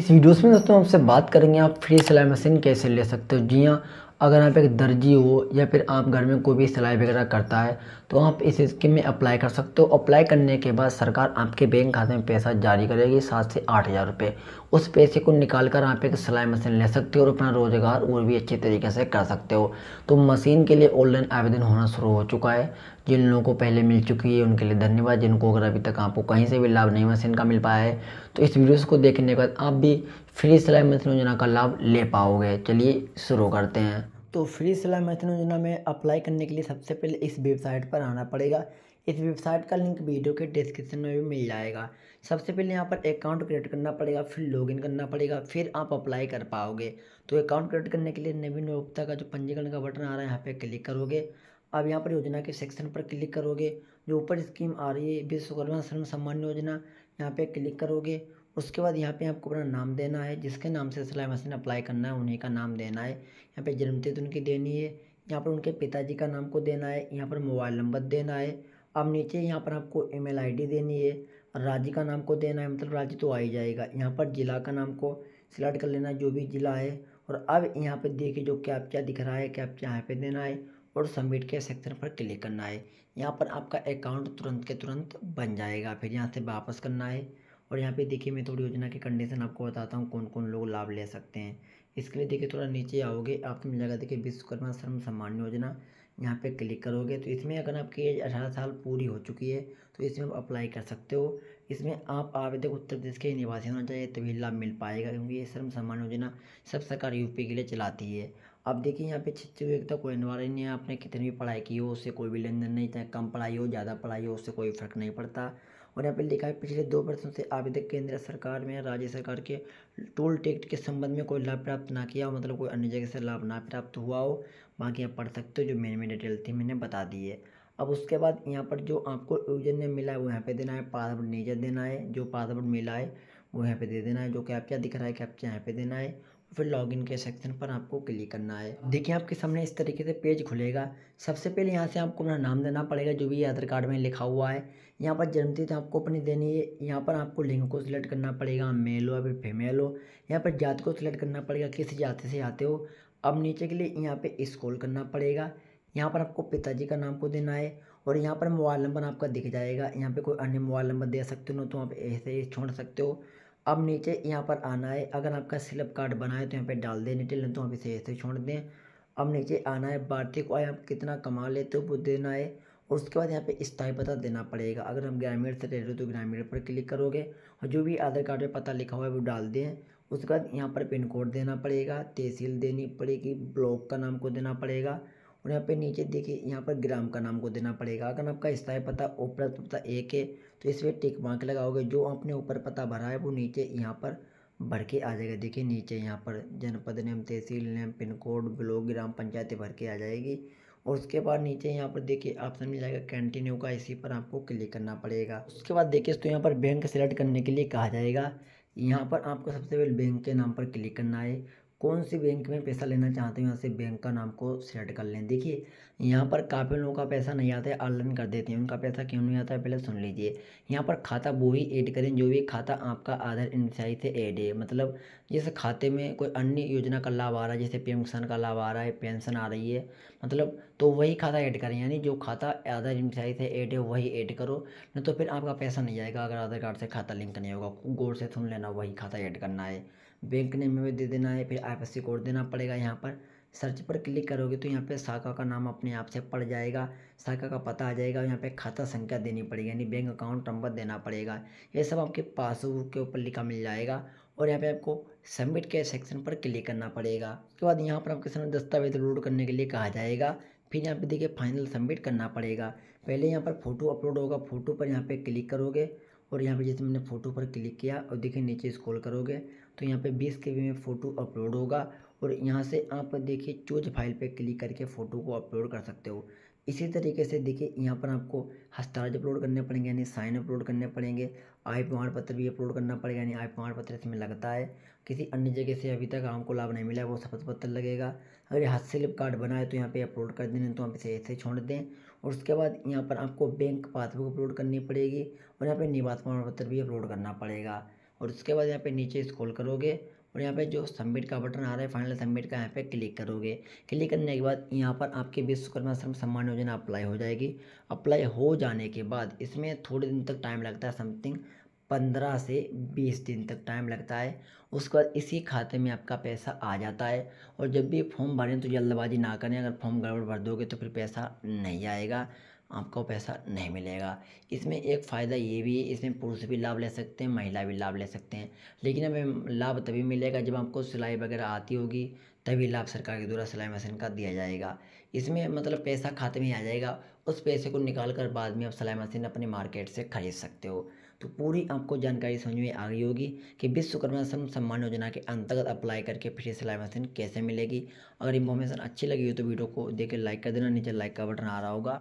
इस वीडियोस में दोस्तों आपसे बात करेंगे आप फ्री सिलाई मशीन कैसे ले सकते हो जी हाँ अगर आप एक दर्जी हो या फिर आप घर में कोई भी सिलाई वगैरह करता है तो आप इस स्कीम में अप्लाई कर सकते हो अप्लाई करने के बाद सरकार आपके बैंक खाते में पैसा जारी करेगी सात से आठ हज़ार रुपये उस पैसे को निकाल कर आप एक सिलाई मशीन ले सकते हो और अपना रोज़गार और भी अच्छे तरीके से कर सकते हो तो मशीन के लिए ऑनलाइन आवेदन होना शुरू हो चुका है जिन लोगों को पहले मिल चुकी है उनके लिए धन्यवाद जिनको अगर अभी तक आपको कहीं से भी लाभ नहीं मशीन का मिल पाया है तो इस वीडियोज़ को देखने के बाद आप भी फ्री सिलाई मेथन योजना का लाभ ले पाओगे चलिए शुरू करते हैं तो फ्री सिलाई मेथन योजना में अप्लाई करने के लिए सबसे पहले इस वेबसाइट पर आना पड़ेगा इस वेबसाइट का लिंक वीडियो के डिस्क्रिप्शन में भी मिल जाएगा सबसे पहले यहाँ पर अकाउंट क्रिएट करना पड़ेगा फिर लॉगिन करना पड़ेगा फिर आप अप्लाई कर पाओगे तो अकाउंट क्रिएट करने के लिए नवीन उपभोक्ता का जो पंजीकरण का बटन आ रहा है यहाँ पे क्लिक करोगे अब यहाँ पर योजना के सेक्शन पर क्लिक करोगे जो ऊपर स्कीम आ रही है विश्वकर्मा श्रम सम्मान योजना यहाँ पर क्लिक करोगे उसके बाद यहाँ पे आपको अपना नाम देना है जिसके नाम से सिलाई मशीन अप्लाई करना है उन्हीं का नाम देना है यहाँ पे जन्म तिथि उनकी देनी है यहाँ पर उनके पिताजी का नाम को देना है यहाँ पर मोबाइल नंबर देना है अब नीचे यहाँ पर आपको ईमेल आईडी देनी है राज्य का नाम को देना है मतलब राज्य तो आ ही जाएगा यहाँ पर ज़िला का नाम को सिलेक्ट कर लेना जो भी ज़िला है और अब यहाँ पर देखिए जो कैप क्या दिख रहा है क्या क्या यहाँ पर देना है और सबमिट के सेक्शन पर क्लिक करना है यहाँ पर आपका अकाउंट तुरंत के तुरंत बन जाएगा फिर यहाँ से वापस करना है और यहाँ पे देखिए मैं थोड़ी योजना की कंडीशन आपको बताता हूँ कौन कौन लोग लाभ ले सकते हैं इसके लिए देखिए थोड़ा नीचे आओगे आपको मिल जाएगा देखिए विश्वकर्मा श्रम सम्मान योजना यहाँ पे क्लिक करोगे तो इसमें अगर आपकी एज अठारह साल पूरी हो चुकी है तो इसमें आप अप्लाई कर सकते हो इसमें आप आवेदक उत्तर प्रदेश के निवासी होना चाहिए तभी लाभ मिल पाएगा क्योंकि ये श्रम सम्मान योजना सब सरकार यूपी के लिए चलाती है अब देखिए यहाँ पे छिच्चू व्यक्ति कोई अनिवार्य नहीं है आपने कितनी भी पढ़ाई की हो उससे कोई भी लेन देन नहीं चाहे कम पढ़ाई हो ज़्यादा पढ़ाई हो उससे कोई फर्क नहीं पड़ता और यहाँ पे लिखा है पिछले दो वर्षों से आवेदक केंद्र सरकार में राज्य सरकार के टोल टैक्स के संबंध में कोई लाभ प्राप्त ना किया हो मतलब कोई अन्य जगह से लाभ ना प्राप्त हुआ हो बाकी आप पढ़ सकते हो जो मेन मेन डिटेल थी मैंने बता दी है अब उसके बाद यहाँ पर जो आपको यूजन ने मिला है वो यहाँ पे देना है पासवर्ड नीचे देना है जो पासवर्ड मिला है वो यहाँ पे दे देना है जो कैप्चा दिख रहा है कैप्चा यहाँ पे देना है फिर लॉगिन के सेक्शन पर आपको क्लिक करना है देखिए आपके सामने इस तरीके से पेज खुलेगा सबसे पहले यहाँ से आपको अपना नाम देना पड़ेगा जो भी आधार कार्ड में लिखा हुआ है यहाँ पर जन्मतिथि आपको अपनी देनी है यहाँ पर आपको लिंग को सिलेक्ट करना पड़ेगा मेल हो या फिर फीमेल हो यहाँ पर जात को सिलेक्ट करना पड़ेगा किस जाति से आते हो अब नीचे के लिए यहाँ पर स्क्रॉल करना पड़ेगा यहाँ पर आपको पिताजी का नाम को देना है और यहाँ पर मोबाइल नंबर आपका दिख जाएगा यहाँ पर कोई अन्य मोबाइल नंबर दे सकते हो तो आप ऐसे छोड़ सकते हो अब नीचे यहाँ पर आना है अगर आपका स्लिप कार्ड बना है तो यहाँ पे डाल दें डिटेल तो वहाँ इसे से ऐसे छोड़ दें अब नीचे आना है को आए आप कितना कमा लेते हो वो देना है और उसके बाद यहाँ पे स्थायी पता देना पड़ेगा अगर हम ग्रामीण से ले रहे हो तो ग्रामीण पर क्लिक करोगे और जो भी आधार कार्ड में पता लिखा हुआ है वो डाल दें उसके बाद यहाँ पर पिन कोड देना पड़ेगा तहसील देनी पड़ेगी ब्लॉक का नाम को देना पड़ेगा और यहाँ पे नीचे देखिए यहाँ पर ग्राम का नाम को देना पड़ेगा अगर आपका स्थायी पता ऊपर पता एक है तो इसमें टिक मार्क लगाओगे जो आपने ऊपर पता भरा है वो नीचे यहाँ पर भर के आ जाएगा देखिए नीचे यहाँ पर जनपद नेम तहसील नेम पिन कोड ब्लॉक ग्राम पंचायत भर के आ जाएगी और उसके बाद नीचे यहाँ पर देखिए ऑप्शन मिल जाएगा कंटिन्यू का इसी पर आपको क्लिक करना पड़ेगा उसके बाद देखिए तो यहाँ पर बैंक सेलेक्ट करने के लिए कहा जाएगा यहाँ पर आपको सबसे पहले बैंक के नाम पर क्लिक करना है कौन से बैंक में पैसा लेना चाहते हैं यहाँ से बैंक का नाम को सेलेक्ट कर लें देखिए यहाँ पर काफ़ी लोगों का पैसा नहीं आता है ऑनलाइन कर देते हैं उनका पैसा क्यों नहीं आता है पहले सुन लीजिए यहाँ पर खाता वो ही ऐड करें जो भी खाता आपका आधार इंसाई से ऐड है मतलब जिस खाते में कोई अन्य योजना का लाभ आ रहा है जैसे पेंशन का लाभ आ रहा है पेंशन आ रही है मतलब तो वही खाता ऐड करें यानी जो खाता आधार इंसाई से ऐड है वही ऐड करो नहीं तो फिर आपका पैसा नहीं आएगा अगर आधार कार्ड से खाता लिंक नहीं होगा गौर से सुन लेना वही खाता ऐड करना है बैंक नेम में दे देना है फिर आई कोड देना पड़ेगा यहाँ पर सर्च पर क्लिक करोगे तो यहाँ पे शाखा का नाम अपने आप से पड़ जाएगा शाखा का पता आ जाएगा यहाँ पे खाता संख्या देनी पड़ेगी यानी बैंक अकाउंट नंबर देना पड़ेगा ये सब आपके पासबुक के ऊपर लिखा मिल जाएगा और यहाँ पे आपको सबमिट के सेक्शन पर क्लिक करना पड़ेगा उसके बाद यहाँ पर आपके सामने दस्तावेज अपलोड करने के लिए कहा जाएगा फिर यहाँ पर देखिए फाइनल सबमिट करना पड़ेगा पहले यहाँ पर फ़ोटो अपलोड होगा फ़ोटो पर यहाँ पर क्लिक करोगे और यहाँ पर जैसे मैंने फ़ोटो पर क्लिक किया और देखिए नीचे स्क्रॉल करोगे तो यहाँ पे बीस के में फ़ोटो अपलोड होगा और यहाँ से आप देखिए चूज फाइल पे क्लिक करके फ़ोटो को अपलोड कर सकते हो इसी तरीके से देखिए यहाँ पर आपको हस्ताक्षर अपलोड करने पड़ेंगे यानी साइन अपलोड करने पड़ेंगे आय प्रमाण पत्र भी अपलोड करना पड़ेगा यानी आय प्रमाण पत्र इसमें लगता है किसी अन्य जगह से अभी तक आपको लाभ नहीं मिला वो शपथ पत्र लगेगा अगर यहाँ स्लिप कार्ड बनाए तो यहाँ पे अपलोड कर देने तो आप इसे ऐसे छोड़ दें और उसके बाद यहाँ पर आपको बैंक पासबुक अपलोड करनी पड़ेगी और यहाँ पर निवास प्रमाण पत्र भी अपलोड करना पड़ेगा और उसके बाद यहाँ पे नीचे स्क्रॉल करोगे और यहाँ पे जो सबमिट का बटन आ रहा है फाइनल सबमिट का यहाँ पे क्लिक करोगे क्लिक करने के बाद यहाँ पर आपके विश्वकर्मा श्रम सम्मान योजना अप्लाई हो जाएगी अप्लाई हो जाने के बाद इसमें थोड़े दिन तक टाइम लगता है समथिंग पंद्रह से बीस दिन तक टाइम लगता है उसके बाद इसी खाते में आपका पैसा आ जाता है और जब भी फॉर्म भरें तो जल्दबाजी ना करें अगर फॉर्म गड़बड़ भर दोगे तो फिर पैसा नहीं आएगा आपको पैसा नहीं मिलेगा इसमें एक फ़ायदा ये भी है इसमें पुरुष भी लाभ ले सकते हैं महिला भी लाभ ले सकते हैं लेकिन हमें लाभ तभी मिलेगा जब आपको सिलाई वगैरह आती होगी तभी लाभ सरकार के द्वारा सिलाई मशीन का दिया जाएगा इसमें मतलब पैसा खाते में आ जाएगा उस पैसे को निकाल कर बाद में आप सिलाई मशीन अपने मार्केट से खरीद सकते हो तो पूरी आपको जानकारी समझ में आ गई होगी कि विश्वकर्मा श्रम सम्मान योजना के अंतर्गत अप्लाई करके फ्री सिलाई मशीन कैसे मिलेगी अगर इन्फॉर्मेशन अच्छी लगी हो तो वीडियो को देख लाइक कर देना नीचे लाइक का बटन आ रहा होगा